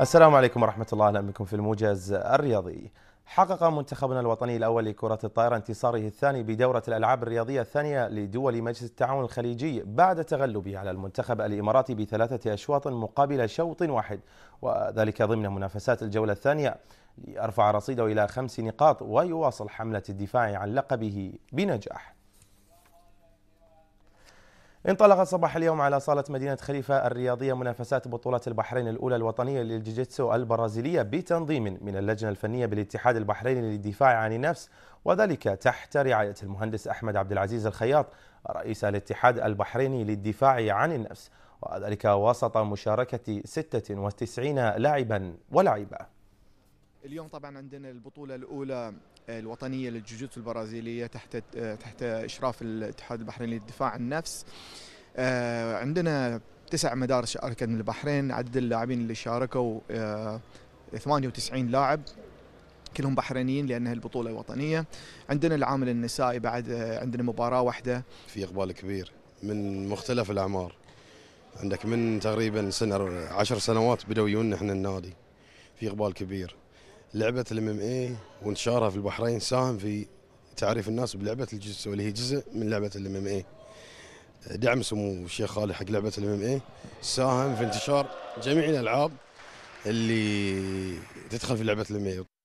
السلام عليكم ورحمة الله أهلا بكم في الموجز الرياضي حقق منتخبنا الوطني الأول لكرة الطائرة انتصاره الثاني بدورة الألعاب الرياضية الثانية لدول مجلس التعاون الخليجي بعد تغلبه على المنتخب الإماراتي بثلاثة أشواط مقابل شوط واحد وذلك ضمن منافسات الجولة الثانية ليرفع رصيده إلى خمس نقاط ويواصل حملة الدفاع عن لقبه بنجاح انطلق صباح اليوم على صالة مدينة خليفة الرياضية منافسات بطولة البحرين الأولى الوطنية للجيجيتسو البرازيلية بتنظيم من اللجنة الفنية بالاتحاد البحريني للدفاع عن النفس وذلك تحت رعاية المهندس أحمد عبد العزيز الخياط رئيس الاتحاد البحريني للدفاع عن النفس وذلك وسط مشاركة 96 لاعبا ولاعبة اليوم طبعا عندنا البطوله الاولى آه، الوطنيه للجوجيتسو البرازيليه تحت آه، تحت اشراف الاتحاد البحريني للدفاع عن النفس آه، عندنا تسع مدارس شاركت من البحرين عدد اللاعبين اللي شاركوا 98 لاعب كلهم بحرينيين لانها البطوله الوطنيه عندنا العامل النسائي بعد عندنا مباراه واحده في اقبال كبير من مختلف الاعمار عندك من تقريبا سنه عشر سنوات بدأوا يجون احنا النادي في اقبال كبير لعبه الام ام اي وانتشارها في البحرين ساهم في تعريف الناس بلعبه الجيتسو اللي هي جزء من لعبه الام ام اي دعم سمو الشيخ خالد حق لعبه الام ام اي ساهم في انتشار جميع الالعاب اللي تدخل في لعبه الام اي